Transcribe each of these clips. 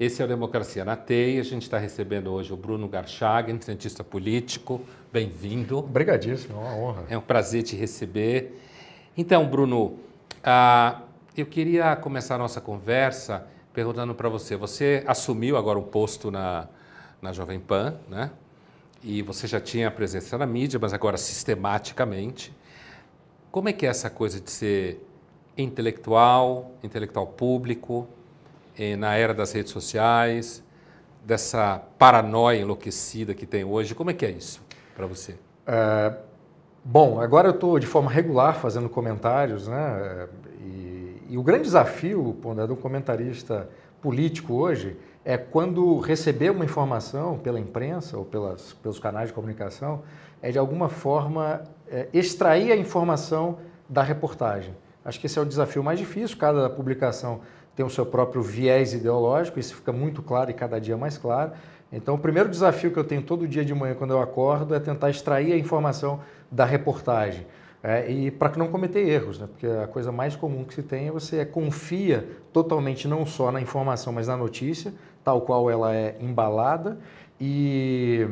Esse é o Democracia na Teia. A gente está recebendo hoje o Bruno Garchagen, cientista político. Bem-vindo. Obrigadíssimo, é uma honra. É um prazer te receber. Então, Bruno, ah, eu queria começar a nossa conversa perguntando para você. Você assumiu agora um posto na, na Jovem Pan, né? E você já tinha presença na mídia, mas agora sistematicamente. Como é que é essa coisa de ser intelectual, intelectual público, na era das redes sociais, dessa paranoia enlouquecida que tem hoje? Como é que é isso para você? É, bom, agora eu estou de forma regular fazendo comentários, né? E, e o grande desafio, Pondé, um comentarista político hoje é quando receber uma informação pela imprensa ou pelas, pelos canais de comunicação, é de alguma forma é, extrair a informação da reportagem. Acho que esse é o desafio mais difícil, cada publicação tem o seu próprio viés ideológico, isso fica muito claro e cada dia mais claro. Então, o primeiro desafio que eu tenho todo dia de manhã quando eu acordo é tentar extrair a informação da reportagem. É, e para que não cometer erros, né? porque a coisa mais comum que se tem é você confia totalmente não só na informação, mas na notícia, tal qual ela é embalada, e,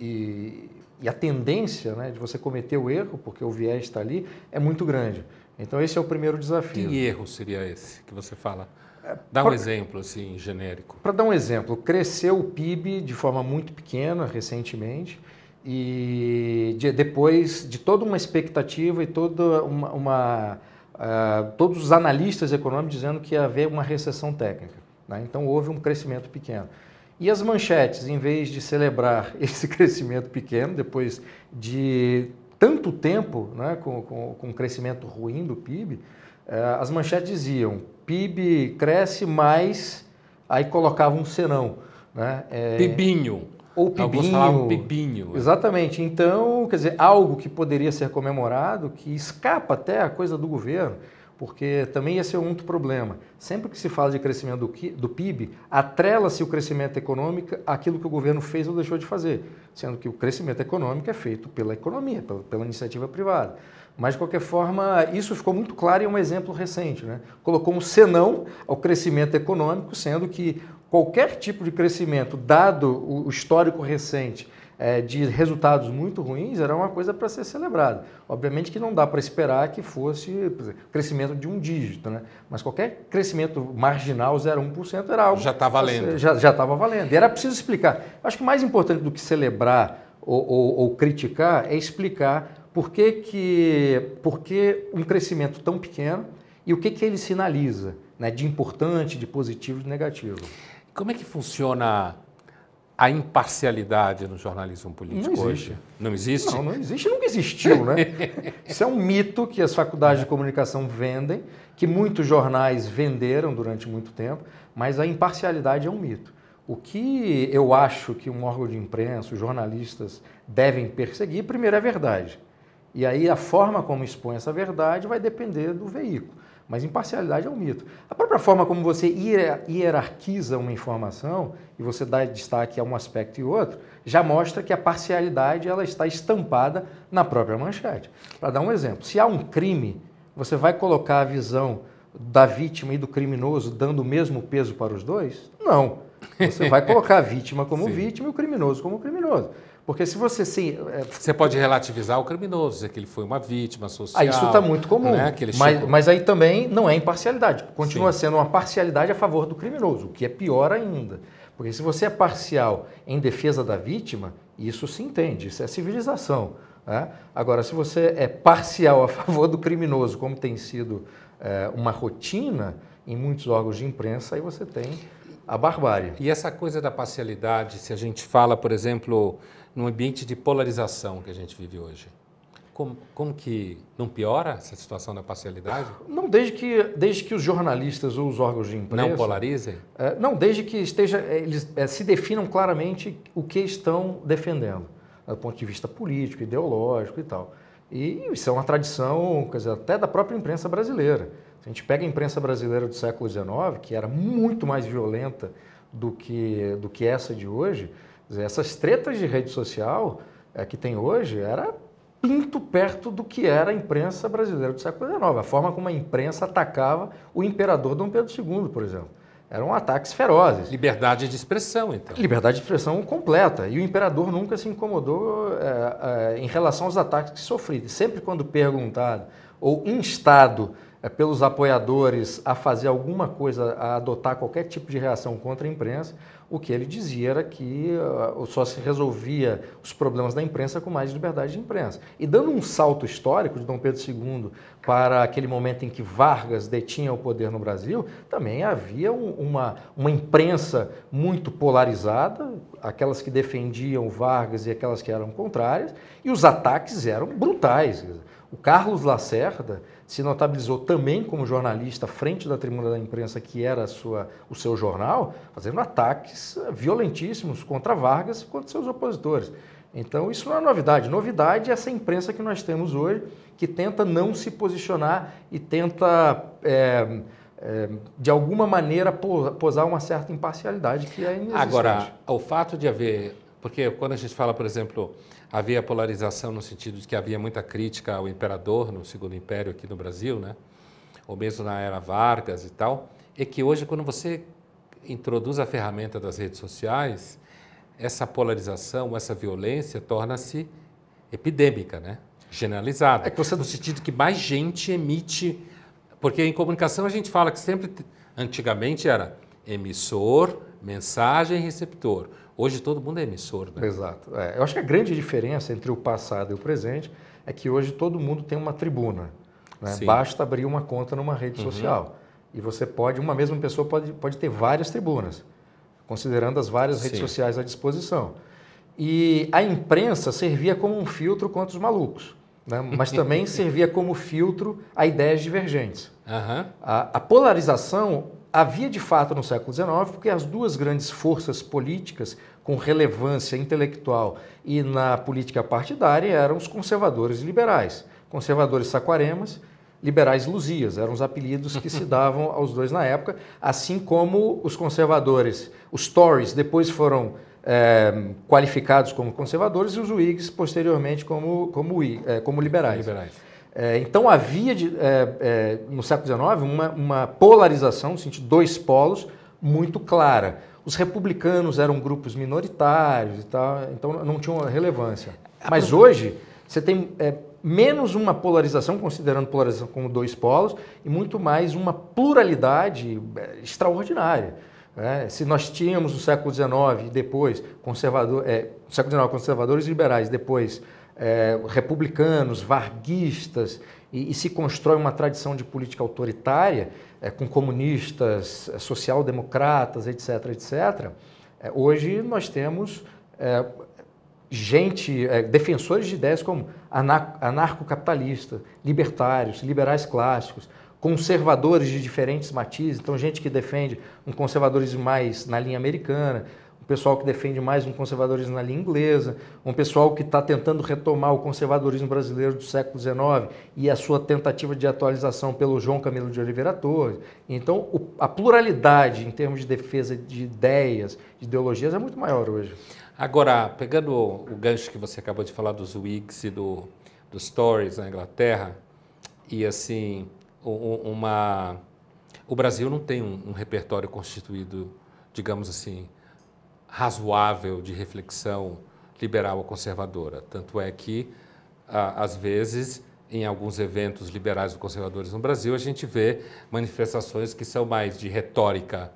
e, e a tendência né, de você cometer o erro, porque o viés está ali, é muito grande. Então, esse é o primeiro desafio. Que erro seria esse que você fala? É, Dá um pra, exemplo, assim, genérico. Para dar um exemplo, cresceu o PIB de forma muito pequena recentemente e de, depois de toda uma expectativa e toda uma, uma uh, todos os analistas econômicos dizendo que ia haver uma recessão técnica. Né? Então houve um crescimento pequeno. E as manchetes, em vez de celebrar esse crescimento pequeno, depois de tanto tempo né, com, com, com um crescimento ruim do PIB, eh, as manchetes diziam PIB cresce mais, aí colocavam um senão. Né? É, pibinho. Ou pibinho. pibinho. É. Exatamente. Então, quer dizer, algo que poderia ser comemorado, que escapa até a coisa do governo porque também esse é um outro problema. Sempre que se fala de crescimento do, PIB, atrela-se o crescimento econômico àquilo que o governo fez ou deixou de fazer, sendo que o crescimento econômico é feito pela economia, pela, iniciativa privada. Mas, de qualquer forma, isso ficou muito claro em é um exemplo recente. Né? Colocou um senão ao crescimento econômico, sendo que qualquer tipo de crescimento, dado o histórico recente é, de resultados muito ruins era uma coisa para ser celebrada. Obviamente que não dá para esperar que fosse crescimento de um dígito, né? mas qualquer crescimento marginal, 0,1%, era algo. Já está valendo. Já estava valendo. E era preciso explicar. Acho que mais importante do que celebrar ou, ou, ou criticar é explicar por que, que, por que um crescimento tão pequeno e o que, que ele sinaliza né? de importante, de positivo, de negativo. Como é que funciona a imparcialidade no jornalismo político não hoje? Não existe? Não, não existe, nunca existiu, né? Isso é um mito que as faculdades é. de comunicação vendem, que muitos jornais venderam durante muito tempo, mas a imparcialidade é um mito. O que eu acho que um órgão de imprensa, os jornalistas devem perseguir, primeiro é a verdade. E aí a forma como expõe essa verdade vai depender do veículo. Mas imparcialidade é um mito. A própria forma como você hierarquiza uma informação e você dá destaque a um aspecto e outro, já mostra que a parcialidade ela está estampada na própria manchete. Para dar um exemplo, se há um crime, você vai colocar a visão da vítima e do criminoso dando o mesmo peso para os dois? Não. Você vai colocar a vítima como vítima e o criminoso como criminoso. Porque se você sim. É... Você pode relativizar o criminoso, dizer que ele foi uma vítima social. Ah, isso está muito comum. Né? Mas, chegou... mas, aí também não é imparcialidade. Continua sim. sendo uma parcialidade a favor do criminoso, o que é pior ainda. Porque se você é parcial em defesa da vítima, isso se entende, isso é civilização. Né? Agora, se você é parcial a favor do criminoso, como tem sido é, uma rotina em muitos órgãos de imprensa, aí você tem a barbárie. E essa coisa da parcialidade, se a gente fala, por exemplo, num ambiente de polarização que a gente vive hoje? Como, como que não piora essa situação da parcialidade? Não, desde que, desde que os jornalistas ou os órgãos de imprensa... Não polarizem? É, não, desde que esteja, eles é, se definam claramente o que estão defendendo, do ponto de vista político, ideológico e tal. E isso é uma tradição, quer dizer, até da própria imprensa brasileira. Se a gente pega a imprensa brasileira do século XIX, que era muito mais violenta do que, do que essa de hoje, Dizer, essas tretas de rede social é, que tem hoje era pinto perto do que era a imprensa brasileira do século XIX, a forma como a imprensa atacava o imperador Dom Pedro II, por exemplo. Eram ataques ferozes. Liberdade de expressão, então. Liberdade de expressão completa. E o imperador nunca se incomodou é, é, em relação aos ataques que sofria. Sempre quando perguntado ou instado é, pelos apoiadores a fazer alguma coisa, a adotar qualquer tipo de reação contra a imprensa, o que ele dizia era que uh, só se resolvia os problemas da imprensa com mais liberdade de imprensa. E dando um salto histórico de Dom Pedro II para aquele momento em que Vargas detinha o poder no Brasil, também havia um, uma, uma imprensa muito polarizada, aquelas que defendiam Vargas e aquelas que eram contrárias, e os ataques eram brutais. O Carlos Lacerda, se notabilizou também como jornalista frente da tribuna da imprensa, que era sua, o seu jornal, fazendo ataques eh, violentíssimos contra Vargas e contra seus opositores. Então, isso não é novidade. Novidade é essa imprensa que nós temos hoje, que tenta não se posicionar e tenta, é, é, de alguma maneira, posar uma certa imparcialidade que é inexistente. Agora, o fato de haver. Porque quando a gente fala, por exemplo, Havia polarização no sentido de que havia muita crítica ao imperador no Segundo Império aqui no Brasil, né? ou mesmo na era Vargas e tal, é que hoje, quando você introduz a ferramenta das redes sociais, essa polarização, essa violência torna-se epidêmica, né? generalizada. É que você... No sentido que mais gente emite. Porque em comunicação a gente fala que sempre, antigamente era emissor, mensagem, receptor. Hoje todo mundo é emissor, né? Exato. É, eu acho que a grande diferença entre o passado e o presente é que hoje todo mundo tem uma tribuna. Né? Basta abrir uma conta numa rede uhum. social. E você pode, uma mesma pessoa pode, pode ter várias tribunas, considerando as várias Sim. redes sociais à disposição. E a imprensa servia como um filtro contra os malucos, né? mas também servia como filtro a ideias divergentes. Uhum. A, a polarização havia de fato no século XIX, porque as duas grandes forças políticas com relevância intelectual e na política partidária eram os conservadores e liberais. Conservadores saquaremas, liberais luzias, eram os apelidos que se davam aos dois na época, assim como os conservadores, os Tories, depois foram é, qualificados como conservadores e os Whigs, posteriormente, como, como, é, como liberais. liberais. É, então havia, de, é, é no século XIX, uma, uma polarização, no sentido dois polos, muito clara. Os republicanos eram grupos minoritários e tal, então não tinham relevância. Mas hoje você tem é, menos uma polarização, considerando polarização como dois polos, e muito mais uma pluralidade é, extraordinária. É, se nós tínhamos no século XIX e depois, conservador, é, século XIX, conservadores e liberais, depois é, republicanos, varguistas, e, e, se constrói uma tradição de política autoritária é, com comunistas, é, social-democratas, etc., etc., é, hoje nós temos é, gente, defensores de ideias como anarcocapitalista, libertários, liberais clássicos, conservadores de diferentes matizes, então gente que defende um conservadorismo mais na linha americana, um pessoal que defende mais um conservadorismo na linha inglesa, um pessoal que está tentando retomar o conservadorismo brasileiro do século XIX e a sua tentativa de atualização pelo João Camilo de Oliveira Torres. Então, a pluralidade em termos de defesa de ideias, de ideologias, é muito maior hoje. Agora, pegando o gancho que você acabou de falar dos Whigs e do, dos Tories na Inglaterra, e assim, uma... o Brasil não tem um, um repertório constituído, digamos assim, razoável de reflexão liberal ou conservadora. Tanto é que, às vezes, em alguns eventos liberais ou conservadores no Brasil, a gente vê manifestações que são mais de retórica,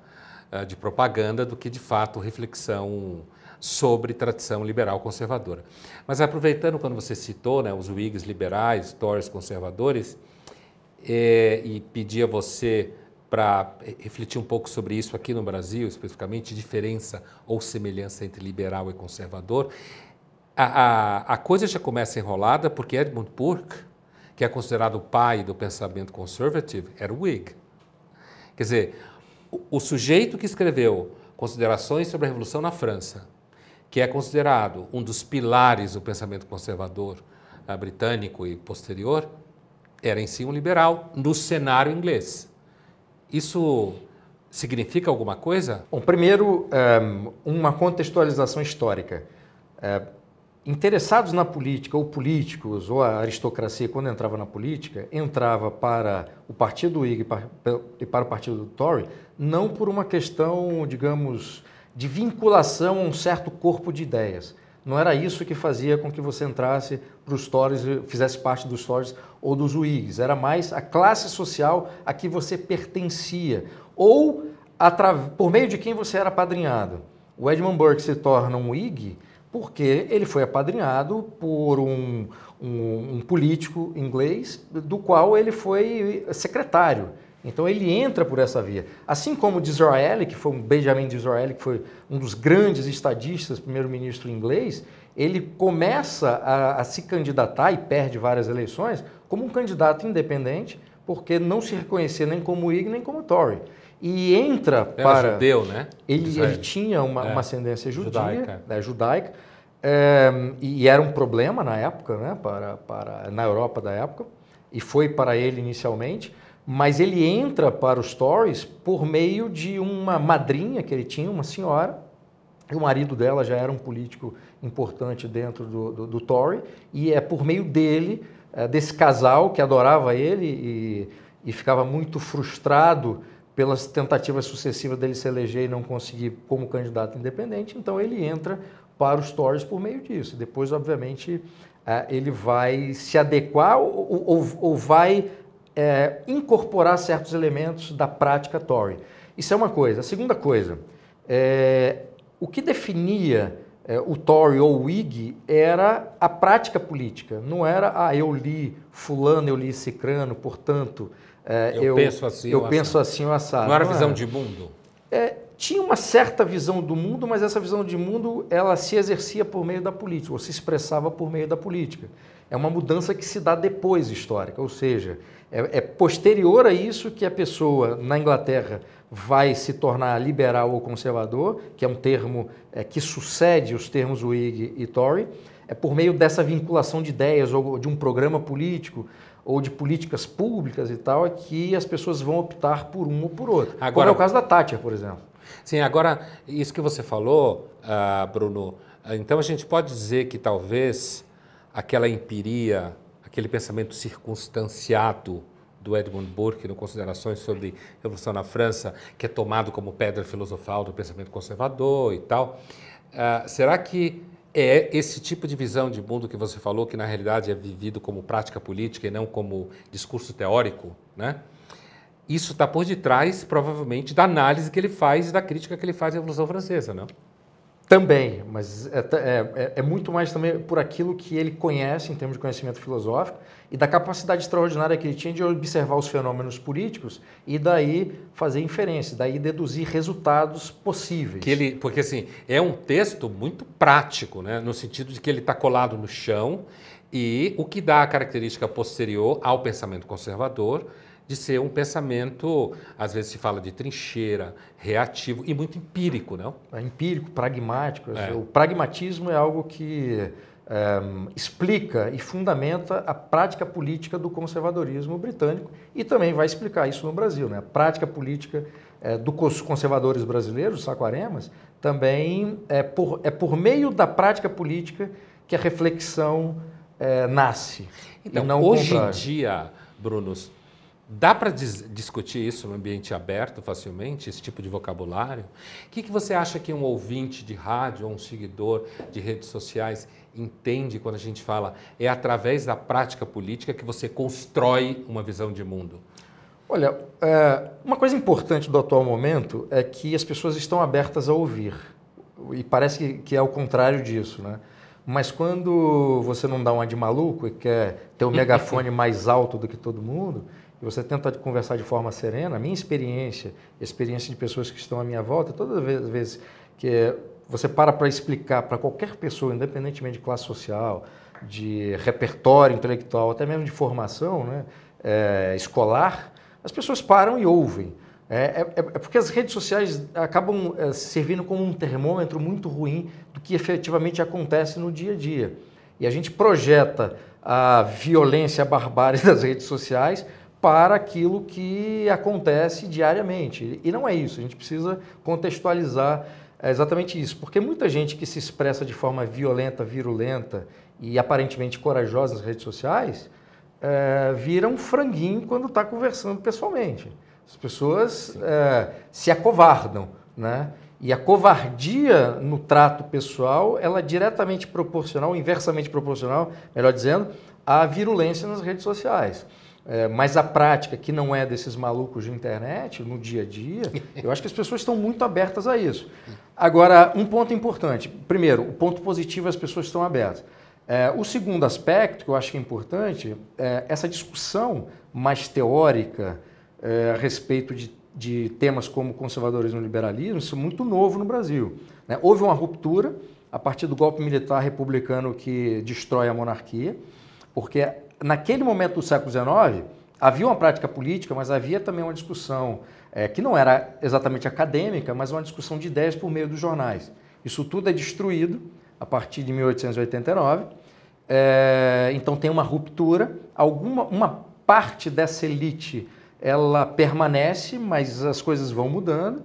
eh, de propaganda, do que de fato reflexão sobre tradição liberal conservadora. Mas aproveitando quando você citou né, os Whigs liberais, Tories conservadores, é, e pedir a você para refletir um pouco sobre isso aqui no Brasil, especificamente, diferença ou semelhança entre liberal e conservador. A, a, a coisa já começa enrolada porque Edmund Burke, que é considerado o pai do pensamento conservativo, era Whig. Quer dizer, o, o sujeito que escreveu Considerações sobre a Revolução na França, que é considerado um dos pilares do pensamento conservador ah, britânico e posterior, era em si um liberal no cenário inglês. Isso significa alguma coisa? Bom, primeiro, ehm, uma contextualização histórica. Eh, interessados na política, ou políticos, ou a aristocracia, quando entrava na política, entrava para o partido Whig e para o partido Tory, não por uma questão, digamos, de vinculação a um certo corpo de ideias não era isso que fazia com que você entrasse para os stories, fizesse parte dos stories ou dos wigs. Era mais a classe social a que você pertencia ou por meio de quem você era padrinhado. O Edmund Burke se torna um wig porque ele foi apadrinhado por um, um, um político inglês do qual ele foi secretário. Então ele entra por essa via. Assim como Disraeli, que foi um Benjamin Disraeli, que foi um dos grandes estadistas, primeiro-ministro inglês, ele começa a, a, se candidatar e perde várias eleições como um candidato independente, porque não se reconhecia nem como Whig nem como Tory. E entra Era para. judeu, né? Ele, ele tinha uma, é. uma ascendência judia, judaica. Né, judaica é, e era um problema na época, né, para, para, na Europa da época, e foi para ele inicialmente mas ele entra para os stories por meio de uma madrinha que ele tinha, uma senhora, o marido dela já era um político importante dentro do, do, do Tory, e é por meio dele, eh, desse casal que adorava ele e, e ficava muito frustrado pelas tentativas sucessivas dele se eleger e não conseguir como candidato independente, então ele entra para os Tories por meio disso. Depois, obviamente, eh, ele vai se adequar ou, ou, ou vai é, incorporar certos elementos da prática Tory. Isso é uma coisa. A segunda coisa, é, o que definia é, o Tory ou o Whig era a prática política, não era, ah, eu li fulano, eu li cicrano, portanto... É, eu, eu penso assim, eu penso assim, o assado. Não era não visão era. de mundo? É, tinha uma certa visão do mundo, mas essa visão de mundo, ela se exercia por meio da política, ou se expressava por meio da política é uma mudança que se dá depois histórica, ou seja, é, é, posterior a isso que a pessoa na Inglaterra vai se tornar liberal ou conservador, que é um termo é, que sucede os termos Whig e Tory, é por meio dessa vinculação de ideias ou de um programa político ou de políticas públicas e tal, é que as pessoas vão optar por um ou por outro. Agora, como é o caso da Thatcher, por exemplo. Sim, agora, isso que você falou, uh, Bruno, ah, então a gente pode dizer que talvez aquela empiria, aquele pensamento circunstanciado do Edmund Burke no Considerações sobre Revolução na França, que é tomado como pedra filosofal do pensamento conservador e tal. Uh, será que é esse tipo de visão de mundo que você falou, que na realidade é vivido como prática política e não como discurso teórico, né? Isso está por detrás, provavelmente, da análise que ele faz e da crítica que ele faz à Revolução Francesa, não? Também, mas é, é, é, é, muito mais também por aquilo que ele conhece em termos de conhecimento filosófico e da capacidade extraordinária que ele tinha de observar os fenômenos políticos e daí fazer inferência, daí deduzir resultados possíveis. Que ele, porque assim é um texto muito prático, né? no sentido de que ele está colado no chão e o que dá a característica posterior ao pensamento conservador de ser um pensamento, às vezes se fala de trincheira, reativo e muito empírico, não? Né? É empírico, pragmático. É. O pragmatismo é algo que eh, explica e fundamenta a prática política do conservadorismo britânico e também vai explicar isso no Brasil. Né? A prática política é, eh, dos conservadores brasileiros, saquaremas, também é por, é por meio da prática política que a reflexão é, nasce. Então, hoje contrário. em dia, Brunos, Dá para discutir isso no ambiente aberto facilmente, esse tipo de vocabulário? O que, que você acha que um ouvinte de rádio ou um seguidor de redes sociais entende quando a gente fala é através da prática política que você constrói uma visão de mundo? Olha, é, uma coisa importante do atual momento é que as pessoas estão abertas a ouvir. E parece que, que é o contrário disso, né? Mas quando você não dá uma de maluco e quer ter o megafone mais alto do que todo mundo, e você tenta conversar de forma serena, a minha experiência, a experiência de pessoas que estão à minha volta, todas as vezes que é, você para para explicar para qualquer pessoa, independentemente de classe social, de repertório intelectual, até mesmo de formação né, é, escolar, as pessoas param e ouvem. É, é, é, é, porque as redes sociais acabam é, servindo como um termômetro muito ruim do que efetivamente acontece no dia a dia. E a gente projeta a violência, a barbárie das redes sociais para aquilo que acontece diariamente. E não é isso, a gente precisa contextualizar é, exatamente isso, porque muita gente que se expressa de forma violenta, virulenta e aparentemente corajosa nas redes sociais é, vira um franguinho quando está conversando pessoalmente. As pessoas é, se acovardam, né? E a covardia no trato pessoal, ela é diretamente proporcional, inversamente proporcional, melhor dizendo, à virulência nas redes sociais. É, mas a prática, que não é desses malucos de internet, no dia a dia, eu acho que as pessoas estão muito abertas a isso. Agora, um ponto importante. Primeiro, o ponto positivo, é as pessoas estão abertas. É, o segundo aspecto, que eu acho que é importante, é essa discussão mais teórica é, a respeito de, de, temas como conservadorismo e liberalismo, isso é muito novo no Brasil. Né? Houve uma ruptura a partir do golpe militar republicano que destrói a monarquia, porque naquele momento do século XIX, havia uma prática política, mas havia também uma discussão é, que não era exatamente acadêmica, mas uma discussão de ideias por meio dos jornais. Isso tudo é destruído a partir de 1889. É, então tem uma ruptura. Alguma uma parte dessa elite ela permanece, mas as coisas vão mudando.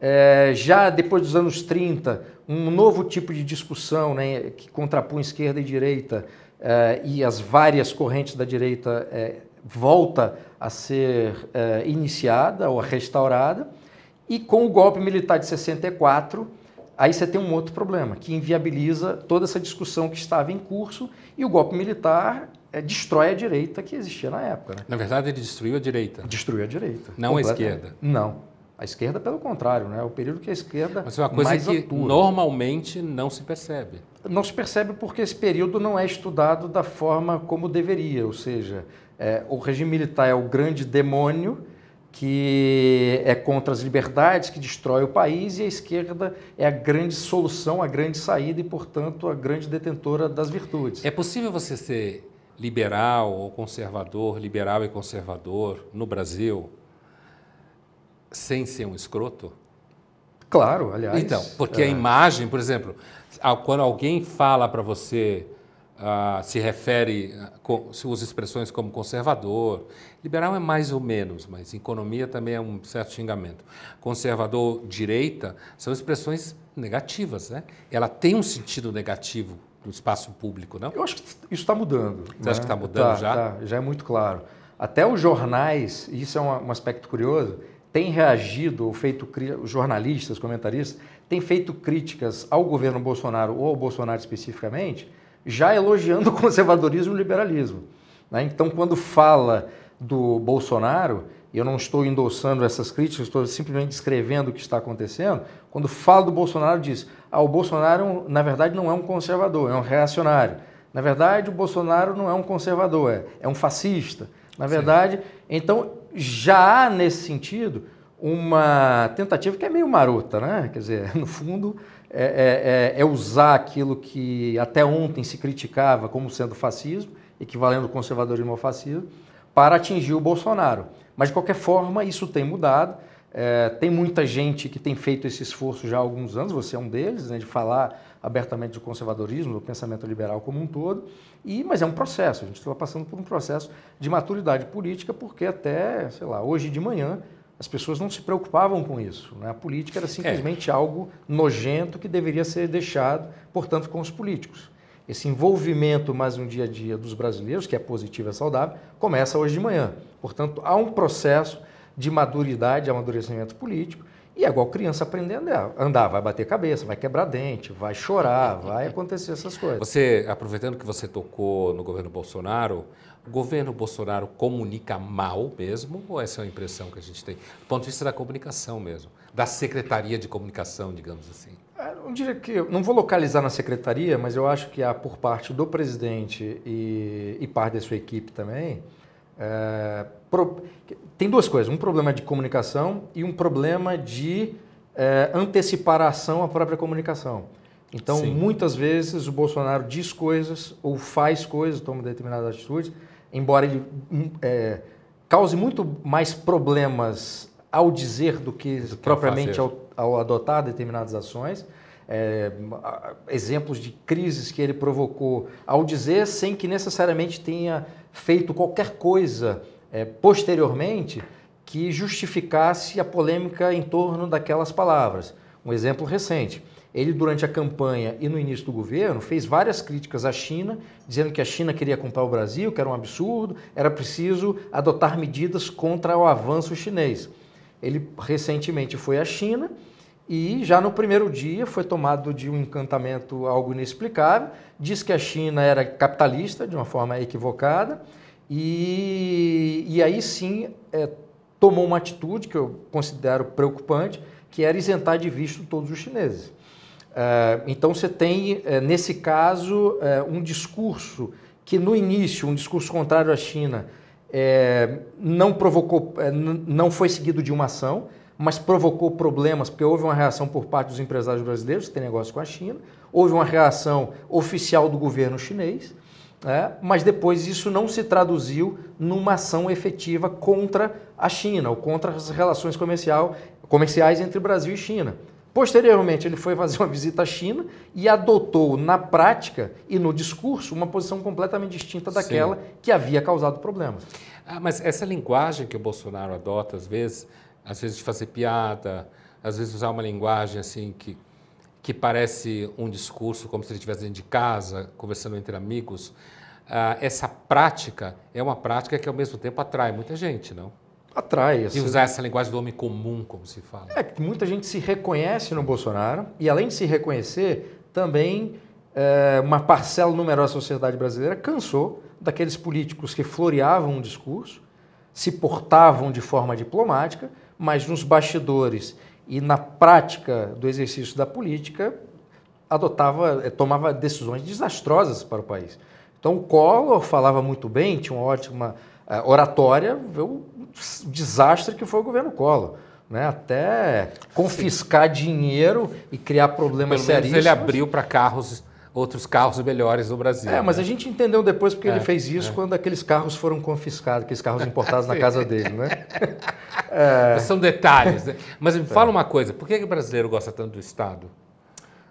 É, já depois dos anos 30, um novo tipo de discussão né, que contrapõe esquerda e direita eh, e as várias correntes da direita eh, volta a ser eh, iniciada ou restaurada. E com o golpe militar de 64, aí você tem um outro problema, que inviabiliza toda essa discussão que estava em curso e o golpe militar eh, destrói a direita que existia na época. Né? Na verdade, ele destruiu a direita. Destruiu a direita. Não a esquerda. Não. A esquerda, pelo contrário, né? é o período que a esquerda. Mas é uma coisa que atua. normalmente não se percebe. Não se percebe porque esse período não é estudado da forma como deveria, ou seja, é, o regime militar é o grande demônio que é contra as liberdades, que destrói o país, e a esquerda é a grande solução, a grande saída e, portanto, a grande detentora das virtudes. É possível você ser liberal ou conservador, liberal e conservador no Brasil, sem ser um escroto? Claro, aliás. Então, porque é... a imagem, por exemplo, quando alguém fala para você, uh, se refere, ah, com, se usa expressões como conservador, liberal é mais ou menos, mas economia também é um certo xingamento. Conservador, direita, são expressões negativas, né? Ela tem um sentido negativo no espaço público, não? Eu acho que isso está mudando. Você né? acha que está mudando tá, já? Tá, já é muito claro. Até os jornais, isso é um aspecto curioso, tem reagido ou feito jornalistas, comentaristas, têm feito críticas ao governo Bolsonaro ou ao Bolsonaro especificamente, já elogiando o conservadorismo e o liberalismo. Né? Então, quando fala do Bolsonaro, eu não estou endossando essas críticas, estou simplesmente descrevendo o que está acontecendo. Quando fala do Bolsonaro, diz: ah, o Bolsonaro, na verdade, não é um conservador, é um reacionário. Na verdade, o Bolsonaro não é um conservador, é, é um fascista. Na verdade, Sim. então já há nesse sentido uma tentativa que é meio marota, né? Quer dizer, no fundo, é, é, é, é usar aquilo que até ontem se criticava como sendo fascismo, equivalendo ao conservadorismo ao fascismo, para atingir o Bolsonaro. Mas, de qualquer forma, isso tem mudado. É, tem muita gente que tem feito esse esforço já há alguns anos, você é um deles, né, de falar abertamente do conservadorismo, do pensamento liberal como um todo, e, mas é um processo, a gente está passando por um processo de maturidade política, porque até, sei lá, hoje de manhã as pessoas não se preocupavam com isso. Né? A política era simplesmente é. algo nojento que deveria ser deixado, portanto, com os políticos esse envolvimento mais no dia a dia dos brasileiros, que é positivo e é saudável, começa hoje de manhã. Portanto, há um processo de maturidade, de amadurecimento político. E é igual criança aprendendo a andar, vai bater cabeça, vai quebrar dente, vai chorar, vai acontecer essas coisas. Você, aproveitando que você tocou no governo Bolsonaro, o governo Bolsonaro comunica mal mesmo, ou essa é a impressão que a gente tem? Do ponto de vista da comunicação mesmo, da Secretaria de Comunicação, digamos assim. É, eu diria que, não vou localizar na Secretaria, mas eu acho que há por parte do presidente e, e parte da sua equipe também, é, pro, tem duas coisas, um problema de comunicação e um problema de é, antecipar a ação à própria comunicação. Então, Sim. muitas vezes o Bolsonaro diz coisas ou faz coisas, toma determinadas atitudes, embora ele hum, é, cause muito mais problemas ao dizer do que, do que propriamente ao, ao, adotar determinadas ações. É, exemplos de crises que ele provocou ao dizer sem que necessariamente tenha feito qualquer coisa é, posteriormente que justificasse a polêmica em torno daquelas palavras. Um exemplo recente. Ele, durante a campanha e no início do governo, fez várias críticas à China, dizendo que a China queria comprar o Brasil, que era um absurdo, era preciso adotar medidas contra o avanço chinês. Ele recentemente foi à China e já no primeiro dia foi tomado de um encantamento algo inexplicável. Diz que a China era capitalista de uma forma equivocada. E, e aí sim é, tomou uma atitude que eu considero preocupante, que era isentar de visto todos os chineses. É, então você tem, é, nesse caso, é, um discurso que no início, um discurso contrário à China, é, não provocou, é, não foi seguido de uma ação mas provocou problemas, porque houve uma reação por parte dos empresários brasileiros que têm negócio com a China, houve uma reação oficial do governo chinês, né? mas depois isso não se traduziu numa ação efetiva contra a China ou contra as relações comercial, comerciais entre Brasil e China. Posteriormente, ele foi fazer uma visita à China e adotou na prática e no discurso uma posição completamente distinta daquela Sim. que havia causado problemas. Ah, mas essa linguagem que o Bolsonaro adota, às vezes, às vezes de fazer piada, às vezes usar uma linguagem assim que, que parece um discurso como se ele estivesse dentro de casa, conversando entre amigos. Ah, essa prática é uma prática que ao mesmo tempo atrai muita gente, não? Atrai. Assim. E usar essa linguagem do homem comum, como se fala. É que muita gente se reconhece no Bolsonaro e além de se reconhecer, também é, uma parcela numerosa da sociedade brasileira cansou daqueles políticos que floreavam um discurso, se portavam de forma diplomática, mas nos bastidores e na prática do exercício da política adotava, eh, tomava decisões desastrosas para o país. Então o Collor falava muito bem, tinha uma ótima eh, oratória, o desastre que foi o governo Collor. Né, até confiscar Sim. dinheiro e criar problemas Pelo seríssimos. ele abriu para carros outros carros melhores no Brasil. É, né? mas a gente entendeu depois porque é, ele fez isso é. quando aqueles carros foram confiscados, aqueles carros importados na casa dele, né? é. São detalhes, né? Mas me é. fala uma coisa, por que, o brasileiro gosta tanto do Estado?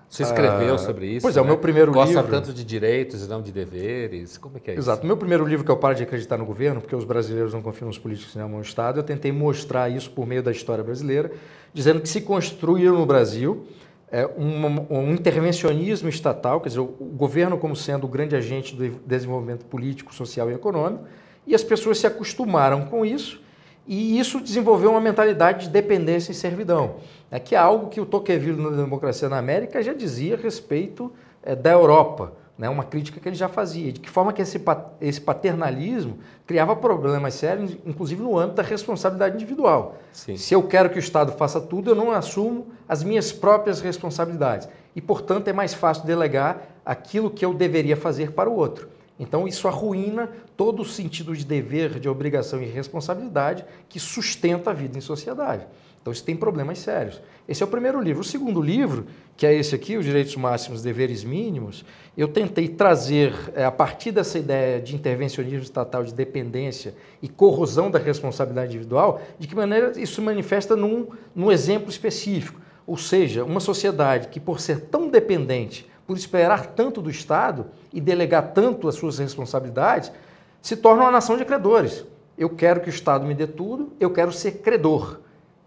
Você escreveu ah, sobre isso? Pois é, né? o meu primeiro Gosta livro. Gosta tanto de direitos e não de deveres. Como é que é Exato. isso? Exato. Meu primeiro livro, que eu paro de Acreditar no Governo, porque os brasileiros não confiam nos políticos nem no Estado, eu tentei mostrar isso por meio da história brasileira, dizendo que se construíram no Brasil é, um, um, intervencionismo estatal, quer dizer, o, governo como sendo o grande agente do desenvolvimento político, social e econômico, e as pessoas se acostumaram com isso, e isso desenvolveu uma mentalidade de dependência e servidão, né, que é algo que o Tocqueville na Democracia na América já dizia a respeito é, da Europa né, uma crítica que ele já fazia, de que forma que esse, esse paternalismo criava problemas sérios, inclusive no âmbito da responsabilidade individual. Sim. Se eu quero que o Estado faça tudo, eu não assumo as minhas próprias responsabilidades. E, portanto, é mais fácil delegar aquilo que eu deveria fazer para o outro. Então, isso arruína todo o sentido de dever, de obrigação e responsabilidade que sustenta a vida em sociedade. Então isso tem problemas sérios. Esse é o primeiro livro. O segundo livro, que é esse aqui, Os Direitos Máximos, Deveres Mínimos, eu tentei trazer, é, a partir dessa ideia de intervencionismo estatal, de dependência e corrosão da responsabilidade individual, de que maneira isso se manifesta num, num exemplo específico. Ou seja, uma sociedade que, por ser tão dependente, por esperar tanto do Estado e delegar tanto as suas responsabilidades, se torna uma nação de credores. Eu quero que o Estado me dê tudo, eu quero ser credor.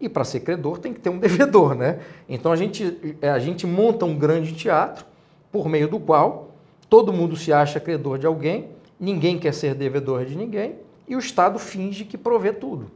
E para ser credor tem que ter um devedor, né? Então a gente, é, a gente monta um grande teatro por meio do qual todo mundo se acha credor de alguém, ninguém quer ser devedor de ninguém e o Estado finge que provê tudo.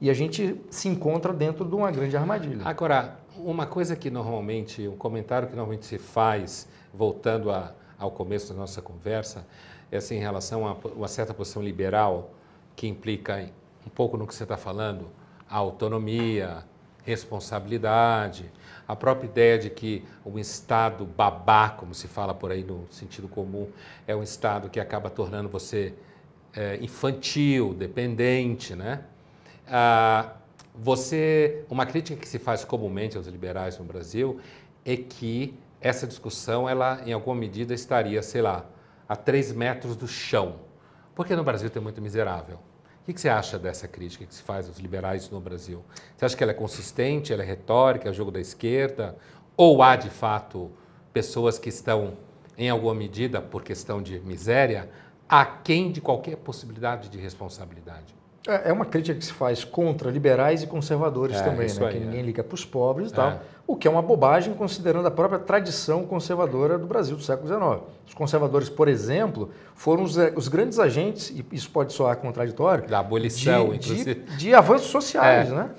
E a gente se encontra dentro de uma grande armadilha. Agora, uma coisa que normalmente, um comentário que normalmente se faz, voltando a, ao começo da nossa conversa, é assim, em relação a uma certa posição liberal que implica um pouco no que você está falando, a autonomia, responsabilidade, a própria ideia de que um Estado babá, como se fala por aí no sentido comum, é um Estado que acaba tornando você é, infantil, dependente, né? Ah, você, uma crítica que se faz comumente aos liberais no Brasil é que essa discussão, ela em alguma medida estaria, sei lá, a três metros do chão, porque no Brasil tem muito miserável. O que, você acha dessa crítica que se faz aos liberais no Brasil? Você acha que ela é consistente, ela é retórica, é jogo da esquerda? Ou há, de fato, pessoas que estão, em alguma medida, por questão de miséria, aquém de qualquer possibilidade de responsabilidade? É, é uma crítica que se faz contra liberais e conservadores é, também, né? Aí, que né? ninguém liga para os pobres e tal, é. o que é uma bobagem considerando a própria tradição conservadora do Brasil do século XIX. Os conservadores, por exemplo, foram os, eh, os grandes agentes, e isso pode soar contraditório, da abolição, de, inclusive. De, de avanços sociais, é. né?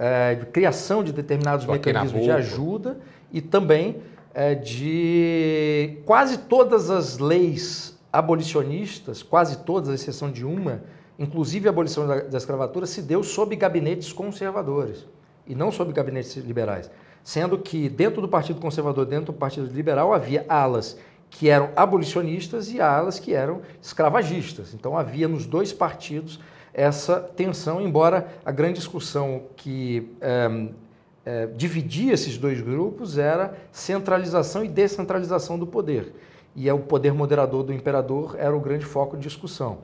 Eh, de criação de determinados Só mecanismos de ajuda e também eh, de quase todas as leis abolicionistas, quase todas, à exceção de uma, Inclusive, a abolição da, da escravatura se deu sob gabinetes conservadores e não sob gabinetes liberais. Sendo que dentro do Partido Conservador, dentro do Partido Liberal, havia alas que eram abolicionistas e alas que eram escravagistas. Então havia nos dois partidos essa tensão, embora a grande discussão que é, é, dividia esses dois grupos era centralização e descentralização do poder. E é o poder moderador do imperador era o grande foco de discussão.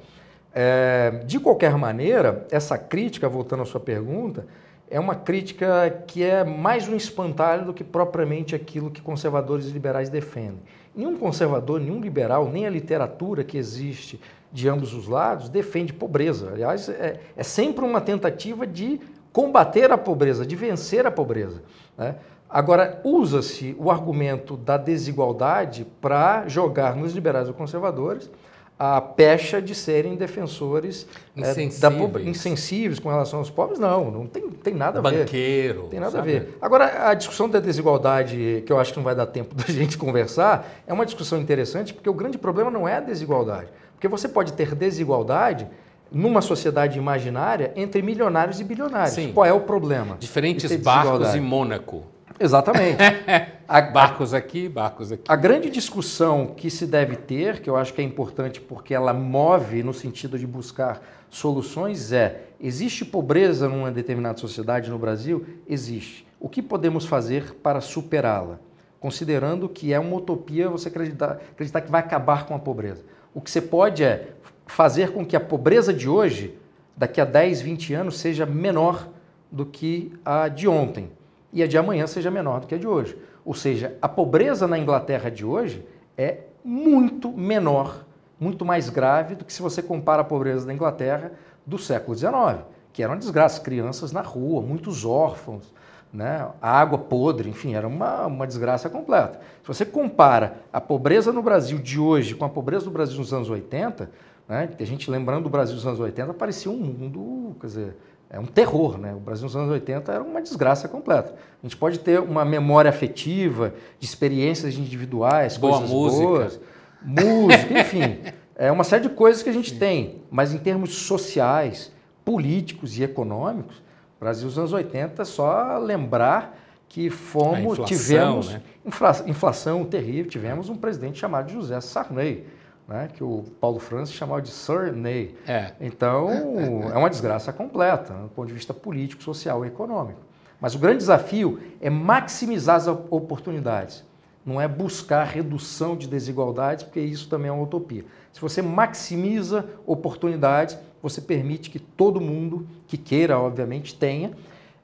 É, de qualquer maneira, essa crítica, voltando à sua pergunta, é uma crítica que é mais um espantalho do que propriamente aquilo que conservadores e liberais defendem. Nenhum conservador, nenhum liberal, nem a literatura que existe de ambos os lados defende pobreza. Aliás, é, é sempre uma tentativa de combater a pobreza, de vencer a pobreza. Né? Agora, usa-se o argumento da desigualdade para jogar nos liberais ou conservadores a pecha de serem defensores insensíveis. É, da, insensíveis com relação aos pobres, não, não tem, tem nada a ver. Banqueiro. Tem nada sabe? a ver. Agora, a discussão da desigualdade, que eu acho que não vai dar tempo da gente conversar, é uma discussão interessante, porque o grande problema não é a desigualdade. Porque você pode ter desigualdade numa sociedade imaginária entre milionários e bilionários. Sim. Qual é o problema? Diferentes barcos em Mônaco. Exatamente. a, barcos aqui, barcos aqui. A grande discussão que se deve ter, que eu acho que é importante porque ela move no sentido de buscar soluções, é: existe pobreza numa determinada sociedade no Brasil? Existe. O que podemos fazer para superá-la? Considerando que é uma utopia você acreditar, acreditar que vai acabar com a pobreza. O que você pode é fazer com que a pobreza de hoje, daqui a 10, 20 anos, seja menor do que a de ontem e a de amanhã seja menor do que a de hoje. Ou seja, a pobreza na Inglaterra de hoje é muito menor, muito mais grave do que se você compara a pobreza da Inglaterra do século XIX, que era uma desgraça, crianças na rua, muitos órfãos, né? água podre, enfim, era uma, uma desgraça completa. Se você compara a pobreza no Brasil de hoje com a pobreza do Brasil nos anos 80, né? a gente lembrando do Brasil dos anos 80, parecia um mundo, quer dizer, é um terror, né? O Brasil nos anos 80 era uma desgraça completa. A gente pode ter uma memória afetiva, de experiências individuais, Boa coisas música. boas, música, enfim, é uma série de coisas que a gente Sim. tem, mas em termos sociais, políticos e econômicos, Brasil nos anos 80 é só lembrar que fomos, inflação, tivemos né? infla, inflação terrível, tivemos um presidente chamado José Sarney né, que o Paulo Francis chamava de Sir Ney. É. Então, é, é, é. é uma desgraça completa, né, do ponto de vista político, social e econômico. Mas o grande desafio é maximizar as oportunidades, não é buscar redução de desigualdades, porque isso também é uma utopia. Se você maximiza oportunidades, você permite que todo mundo que queira, obviamente, tenha.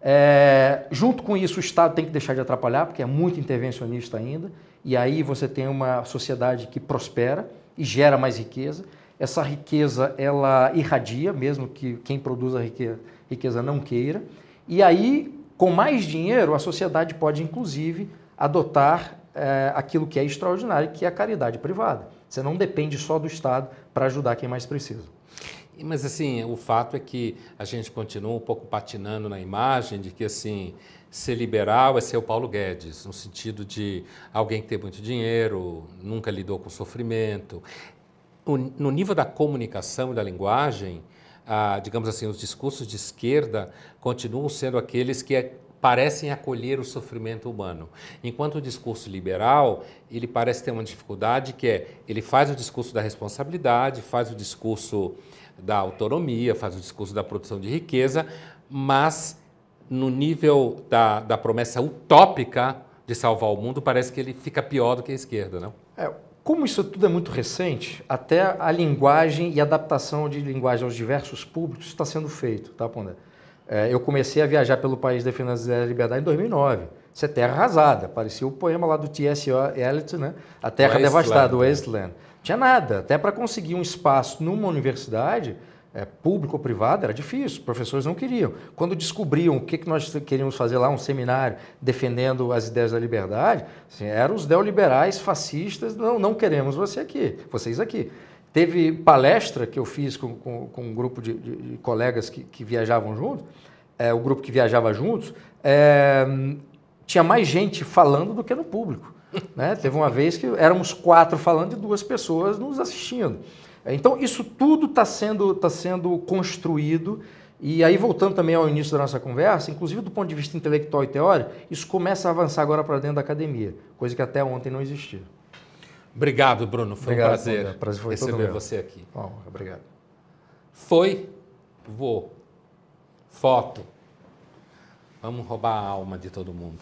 É, junto com isso, o Estado tem que deixar de atrapalhar, porque é muito intervencionista ainda, e aí você tem uma sociedade que prospera e gera mais riqueza. Essa riqueza ela irradia, mesmo que quem produz a riqueza, riqueza não queira. E aí, com mais dinheiro, a sociedade pode, inclusive, adotar é, aquilo que é extraordinário, que é a caridade privada. Você não depende só do Estado para ajudar quem mais precisa. Mas assim, o fato é que a gente continua um pouco patinando na imagem de que assim ser liberal é ser o Paulo Guedes, no sentido de alguém que tem muito dinheiro, nunca lidou com sofrimento. no nível da comunicação e da linguagem, ah, digamos assim, os discursos de esquerda continuam sendo aqueles que é, parecem acolher o sofrimento humano. Enquanto o discurso liberal, ele parece ter uma dificuldade que é, ele faz o discurso da responsabilidade, faz o discurso da autonomia, faz o discurso da produção de riqueza, mas no nível da, da promessa utópica de salvar o mundo, parece que ele fica pior do que a esquerda, não? Né? É, como isso tudo é muito recente, até a linguagem e adaptação de linguagem aos diversos públicos está sendo feito, tá, Pondé? É, eu comecei a viajar pelo país defendendo a liberdade em 2009. Isso é terra arrasada, parecia o poema lá do T.S. Eliot, né? A Terra Devastada, o né? Wasteland. Né? Tinha nada, até para conseguir um espaço numa universidade, é, público ou privado, era difícil, professores não queriam. Quando descobriam o que, que nós queríamos fazer lá, um seminário defendendo as ideias da liberdade, assim, eram os neoliberais fascistas, não, não queremos você aqui, vocês aqui. Teve palestra que eu fiz com, com, com um grupo de, de, de colegas que, que, viajavam juntos, é, o grupo que viajava juntos, é, tinha mais gente falando do que no público. Né? Teve uma vez que éramos quatro falando e duas pessoas nos assistindo. É, então, isso tudo está sendo, tá sendo construído. E aí, voltando também ao início da nossa conversa, inclusive do ponto de vista intelectual e teórico, isso começa a avançar agora para dentro da academia, coisa que até ontem não existia. Obrigado, Bruno. Foi obrigado, um prazer, prazer foi receber você aqui. Bom, obrigado. Foi, vou. Foto. Vamos roubar a alma de todo mundo.